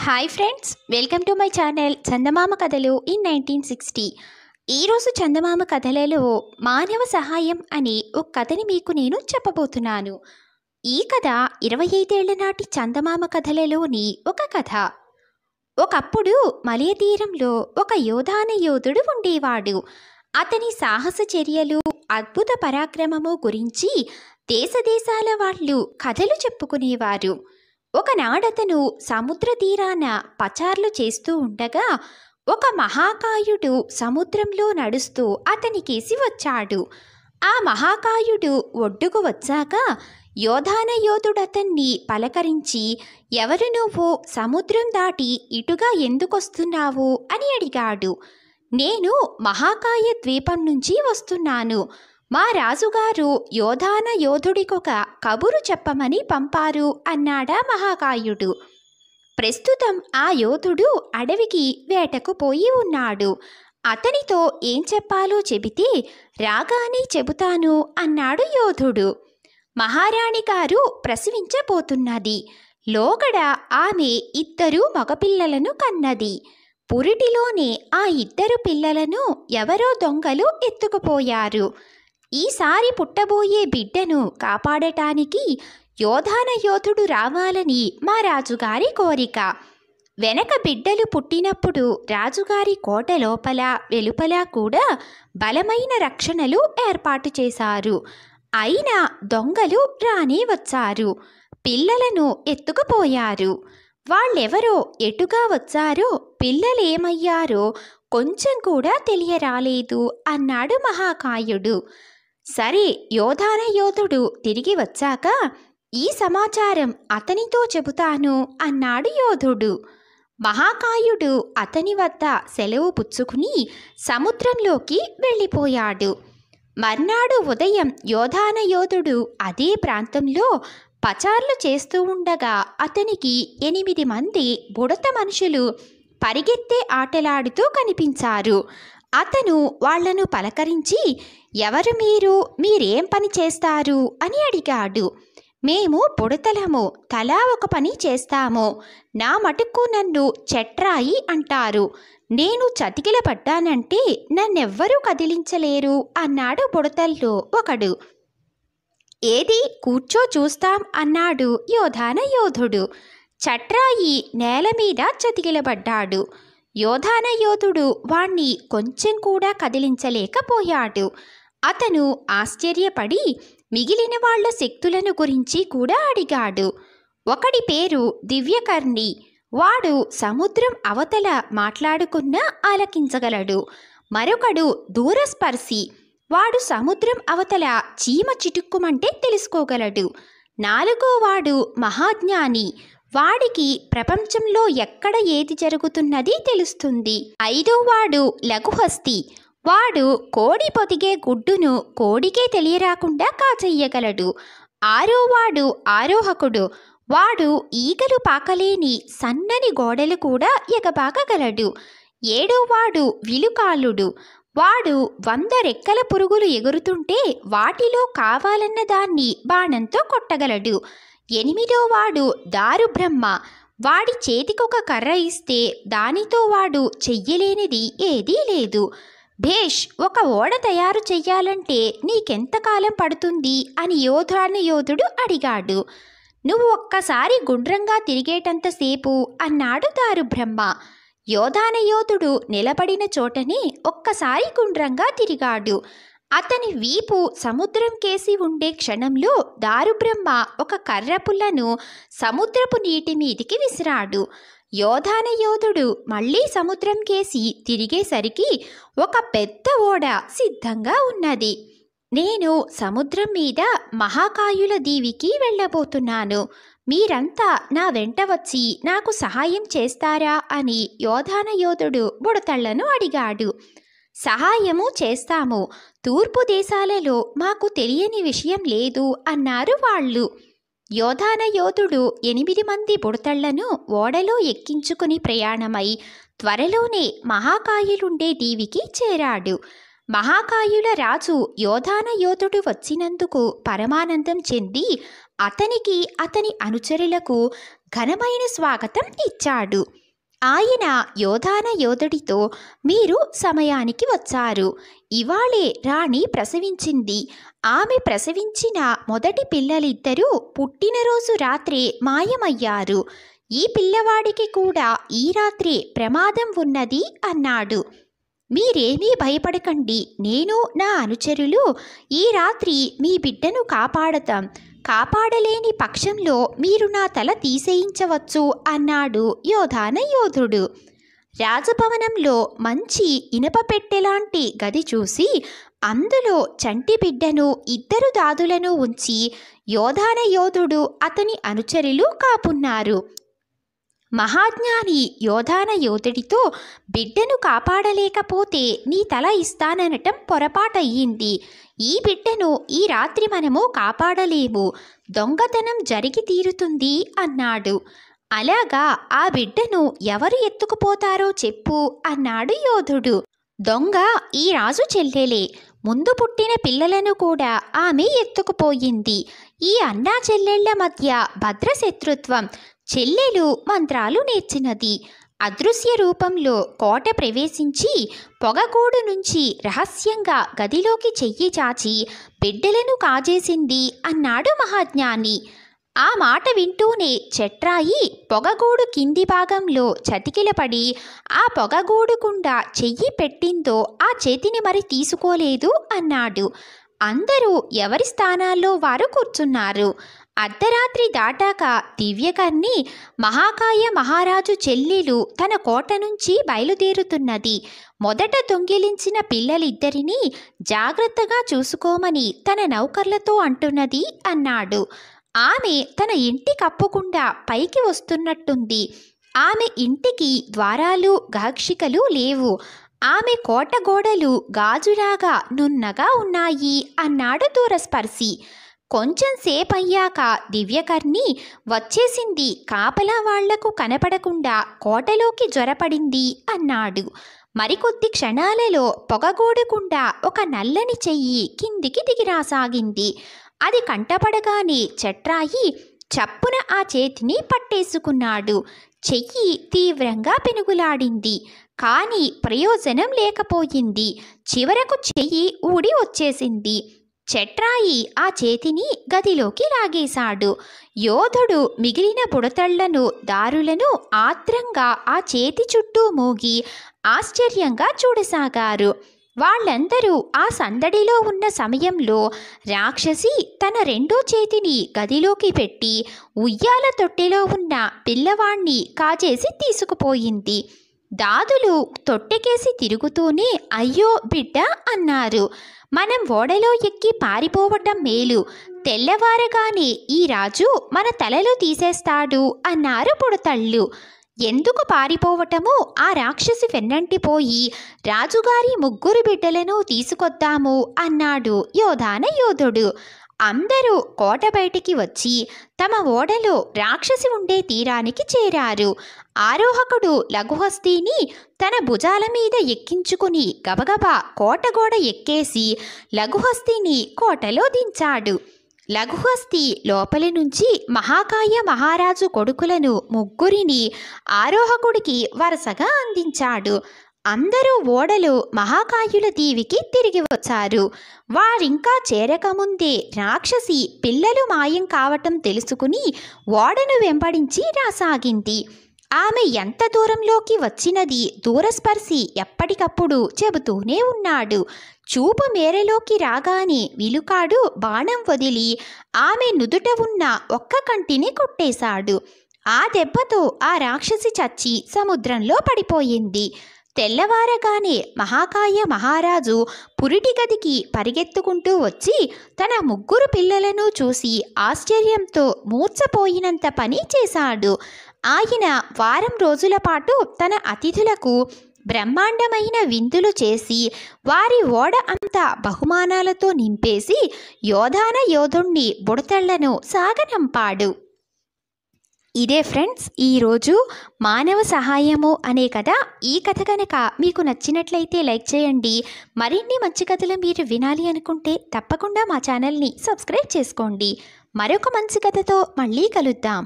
hi friends welcome to my channel Chandamama కథలు in nineteen sixty ఈరోజు చందమామ కథలలో మానవ సహాయం అనే ఒక కథని మీకు నేను చెప్పబోతున్నాను ఈ కథ ఇరవై ఐదేళ్ల నాటి చందమామ కథలలోని ఒక కథ ఒకప్పుడు మలయతీరంలో తీరంలో ఒక యోధాన యోధుడు ఉండేవాడు అతని సాహస చర్యలు అద్భుత పరాక్రమము గురించి దేశదేశాల వాళ్ళు కథలు చెప్పుకునేవారు ఒకనాడతను సముద్ర తీరాన పచార్లు చేస్తూ ఉండగా ఒక మహాకాయుడు సముద్రంలో నడుస్తూ అతనికేసి వచ్చాడు ఆ మహాకాయుడు ఒడ్డుకు వచ్చాక యోధానయోధుడతన్ని పలకరించి ఎవరు నువ్వు సముద్రం దాటి ఇటుగా ఎందుకొస్తున్నావు అని అడిగాడు నేను మహాకాయ ద్వీపం నుంచి వస్తున్నాను మా రాజుగారు యోధాన యోధుడికొక కబురు చెప్పమని పంపారు అన్నాడా మహాకాయుడు ప్రస్తుతం ఆ యోధుడు అడవికి వేటకు పోయి ఉన్నాడు అతనితో ఏం చెప్పాలో చెబితే రాగానే చెబుతాను అన్నాడు యోధుడు మహారాణి గారు ప్రసవించబోతున్నది లోగడ ఆమె ఇద్దరు మగపిల్లలను కన్నది పురిటిలోనే ఆ ఇద్దరు పిల్లలను ఎవరో దొంగలు ఎత్తుకుపోయారు ఈసారి పుట్టబోయే బిడ్డను కాపాడటానికి యోధాన యోధుడు రావాలని మా రాజుగారి కోరిక వెనక బిడ్డలు పుట్టినప్పుడు రాజుగారి కోట లోపల వెలుపల కూడా బలమైన రక్షణలు ఏర్పాటు చేశారు అయినా దొంగలు రానే వచ్చారు పిల్లలను ఎత్తుకుపోయారు వాళ్ళెవరో ఎటుగా వచ్చారో పిల్లలేమయ్యారో కొంచెం కూడా తెలియరాలేదు అన్నాడు మహాకాయుడు సరే యోధాన యోధుడు తిరిగి వచ్చాక ఈ సమాచారం అతనితో చెబుతాను అన్నాడు యోధుడు మహాకాయుడు అతని వద్ద సెలవు పుచ్చుకుని సముద్రంలోకి వెళ్ళిపోయాడు మర్నాడు ఉదయం యోధాన యోధుడు అదే ప్రాంతంలో పచార్లు చేస్తూ ఉండగా అతనికి ఎనిమిది మంది బుడత మనుషులు పరిగెత్తే ఆటలాడుతూ కనిపించారు అతను వాళ్లను పలకరించి ఎవరు మీరు మీరేం పని చేస్తారు అని అడిగాడు మేము పొడతలము తలా ఒక పని చేస్తాము నా మటుకు నన్ను చెట్రాయి అంటారు నేను చతికిల పడ్డానంటే నన్నెవ్వరూ కదిలించలేరు అన్నాడు బుడతల్లో ఒకడు ఏది కూర్చో చూస్తాం అన్నాడు యోధాన యోధుడు చట్రాయి నేల మీద చతికిలబడ్డాడు యోధాన యోధుడు వాణ్ణి కొంచెం కూడా కదిలించలేకపోయాడు అతను ఆశ్చర్యపడి మిగిలిన వాళ్ళ శక్తులను గురించి కూడా అడిగాడు ఒకడి పేరు దివ్యకర్ణి వాడు సముద్రం అవతల మాట్లాడుకున్నా ఆలకించగలడు మరొకడు దూరస్పర్శి వాడు సముద్రం అవతల చీమ చిటుక్కుమంటే తెలుసుకోగలడు నాలుగోవాడు మహాజ్ఞాని వాడికి ప్రపంచంలో ఎక్కడ ఏది జరుగుతున్నది తెలుస్తుంది ఐదో వాడు లఘుహస్తి వాడు కోడి పొదిగే గుడ్డును కోడికే తెలియరాకుండా కాచెయ్యగలడు ఆరోవాడు ఆరోహకుడు వాడు ఈగలు పాకలేని సన్నని గోడలు కూడా ఎగబాకగలడు ఏడోవాడు విలుకాలుడు వాడు వంద రెక్కల పురుగులు ఎగురుతుంటే వాటిలో కావాలన్న దాన్ని బాణంతో కొట్టగలడు ఎనిమిదో దారు దారుబ్రహ్మ వాడి చేతికొక కర్ర ఇస్తే దానితో వాడు చెయ్యలేనిది ఏదీ లేదు భేష్ ఒక ఓడ తయారు చెయ్యాలంటే నీకెంతకాలం పడుతుంది అని యోధాని యోధుడు అడిగాడు నువ్వు ఒక్కసారి గుండ్రంగా తిరిగేటంతసేపు అన్నాడు దారుబ్రహ్మ యోధానయోధుడు నిలబడిన చోటనే ఒక్కసారి గుండ్రంగా తిరిగాడు అతని వీపు సముద్రం కేసి ఉండే క్షణంలో దారుబ్రహ్మ ఒక కర్రపుల్లను సముద్రపు నీటి మీదికి విసిరాడు యోధాన యోధుడు మళ్ళీ సముద్రం కేసి తిరిగేసరికి ఒక పెద్ద ఓడ సిద్ధంగా ఉన్నది నేను సముద్రం మీద మహాకాయుల దీవికి వెళ్ళబోతున్నాను మీరంతా నా వెంట వచ్చి నాకు సహాయం చేస్తారా అని యోధాన యోధుడు బుడతళ్లను అడిగాడు సహాయము చేస్తాము తూర్పు దేశాలలో మాకు తెలియని విషయం లేదు అన్నారు వాళ్ళు యోధాన యోధుడు ఎనిమిది మంది బుడతళ్లను ఓడలో ఎక్కించుకుని ప్రయాణమై త్వరలోనే మహాకాయులుండే దీవికి చేరాడు మహాకాయుల రాజు యోధాన యోధుడు వచ్చినందుకు పరమానందం చెంది అతనికి అతని అనుచరులకు ఘనమైన స్వాగతం ఇచ్చాడు ఆయన యోధాన యోధుడితో మీరు సమయానికి వచ్చారు ఇవాళే రాణి ప్రసవించింది ఆమె ప్రసవించిన మొదటి పిల్లలిద్దరూ పుట్టినరోజు రాత్రే మాయమయ్యారు ఈ పిల్లవాడికి కూడా ఈ రాత్రి ప్రమాదం ఉన్నది అన్నాడు మీరేమీ భయపడకండి నేను నా అనుచరులు ఈ రాత్రి మీ బిడ్డను కాపాడతాం కాపాడలేని పక్షంలో మీరు నా తల తీసేయించవచ్చు అన్నాడు యోధాన యోధుడు రాజభవనంలో మంచి ఇనప పెట్టెలాంటి గది చూసి అందులో చంటి బిడ్డను ఇద్దరు దాదులను ఉంచి యోధాన యోధుడు అతని అనుచరులు కాపున్నారు మహాజ్ఞాని యోధాన యోధుడితో బిడ్డను కాపాడలేకపోతే నీ తల ఇస్తాననటం పొరపాటయ్యింది ఈ బిడ్డను ఈ రాత్రి మనము కాపాడలేము దొంగతనం జరిగి తీరుతుంది అన్నాడు అలాగా ఆ బిడ్డను ఎవరు ఎత్తుకుపోతారో చెప్పు అన్నాడు యోధుడు దొంగ ఈ రాజు చెల్లెలే ముందు పుట్టిన పిల్లలను కూడా ఆమె ఎత్తుకుపోయింది ఈ అన్నా చెల్లెళ్ల మధ్య భద్రశత్రుత్వం చెల్లెలు మంత్రాలు నేర్చినది అదృశ్య రూపంలో కోట ప్రవేశించి పొగగూడు నుంచి రహస్యంగా గదిలోకి చెయ్యి చాచి బిడ్డలను కాజేసింది అన్నాడు మహాజ్ఞాని ఆ మాట వింటూనే చెట్రాయి పొగగూడు కింది భాగంలో చతికిలపడి ఆ పొగగూడుకుండా చెయ్యి పెట్టిందో ఆ చేతిని మరి తీసుకోలేదు అన్నాడు అందరూ ఎవరి స్థానాల్లో వారు కూర్చున్నారు అర్ధరాత్రి దాటాక దివ్యకర్ణి మహాకాయ మహారాజు చెల్లెలు తన కోట నుంచి బయలుదేరుతున్నది మొదట దొంగిలించిన పిల్లలిద్దరినీ జాగ్రత్తగా చూసుకోమని తన నౌకర్లతో అంటున్నది అన్నాడు ఆమె తన ఇంటి కప్పకుండా పైకి వస్తున్నట్టుంది ఆమె ఇంటికి ద్వారాలు గాక్షికలు లేవు ఆమె కోట గోడలు గాజులాగా నున్నగా ఉన్నాయి అన్నాడు దూరస్పర్శి కొంచెం సేపయ్యాక దివ్యకర్ణి వచ్చేసింది కాపలా వాళ్లకు కనపడకుండా కోటలోకి జ్వరపడింది అన్నాడు మరికొద్ది క్షణాలలో పొగగోడకుండా ఒక నల్లని చెయ్యి కిందికి దిగిరాసాగింది అది కంటపడగానే చెట్రాయి చప్పున ఆ చేతిని పట్టేసుకున్నాడు చెయ్యి తీవ్రంగా పెనుగులాడింది కానీ ప్రయోజనం లేకపోయింది చివరకు చెయ్యి ఊడి వచ్చేసింది చెట్రాయి ఆ చేతిని గదిలోకి లాగేశాడు యోధుడు మిగిలిన బుడతళ్లను దారులను ఆత్రంగా ఆ చేతి చుట్టూ మూగి ఆశ్చర్యంగా చూడసాగారు వాళ్ళందరూ ఆ సందడిలో ఉన్న సమయంలో రాక్షసి తన రెండో చేతిని గదిలోకి పెట్టి ఉయ్యాల తొట్టెలో ఉన్న పిల్లవాణ్ణి కాజేసి తీసుకుపోయింది దాదులు తొట్టెకేసి తిరుగుతూనే అయ్యో బిడ్డ అన్నారు మనం ఓడలో ఎక్కి పారిపోవటం మేలు తెల్లవారగానే ఈ రాజు మన తలలో తీసేస్తాడు అన్నారు పొడతళ్ళు ఎందుకు పారిపోవటము ఆ రాక్షసి వెన్నంటిపోయి రాజుగారి ముగ్గురు బిడ్డలను తీసుకొద్దాము అన్నాడు యోధాన యోధుడు అందరూ కోట బయటికి వచ్చి తమ ఓడలో రాక్షసి ఉండే తీరానికి చేరారు ఆరోహకుడు లఘుహస్తిని తన భుజాల మీద ఎక్కించుకుని గబగబా కోటగోడ ఎక్కేసి లఘుహస్తిని కోటలో దించాడు లఘుహస్తి లోపలి నుంచి మహాకాయ మహారాజు కొడుకులను ముగ్గురిని ఆరోహకుడికి వరుసగా అందించాడు అందరూ ఓడలు మహాకాయుల దీవికి తిరిగి వచ్చారు వారింకా చేరకముందే రాక్షసి పిల్లలు మాయం కావటం తెలుసుకుని ఓడను వెంబడించి రాసాగింది ఆమె ఎంత దూరంలోకి వచ్చినది దూరస్పర్శి ఎప్పటికప్పుడు చెబుతూనే ఉన్నాడు చూపు మేరలోకి రాగానే విలుకాడు బాణం వదిలి ఆమె నుదుట ఉన్న ఒక్క కంటిని కొట్టేశాడు ఆ దెబ్బతో ఆ రాక్షసి చచ్చి సముద్రంలో పడిపోయింది తెల్లవారగానే మహాకాయ మహారాజు పురిటి గదికి పరిగెత్తుకుంటూ వచ్చి తన ముగ్గురు పిల్లలను చూసి ఆశ్చర్యంతో మూర్చపోయినంత పని చేశాడు ఆయన వారం రోజుల పాటు తన అతిథులకు బ్రహ్మాండమైన విందులు చేసి వారి ఓడ అంతా బహుమానాలతో నింపేసి యోధాన యోధుణ్ణి బుడతళ్లను సాగనంపాడు ఇదే ఫ్రెండ్స్ ఈరోజు మానవ సహాయము అనే కథ ఈ కథ కనుక మీకు నచ్చినట్లయితే లైక్ చేయండి మరిన్ని మంచి కథలు మీరు వినాలి అనుకుంటే తప్పకుండా మా ఛానల్ని సబ్స్క్రైబ్ చేసుకోండి మరొక మంచి కథతో మళ్ళీ కలుద్దాం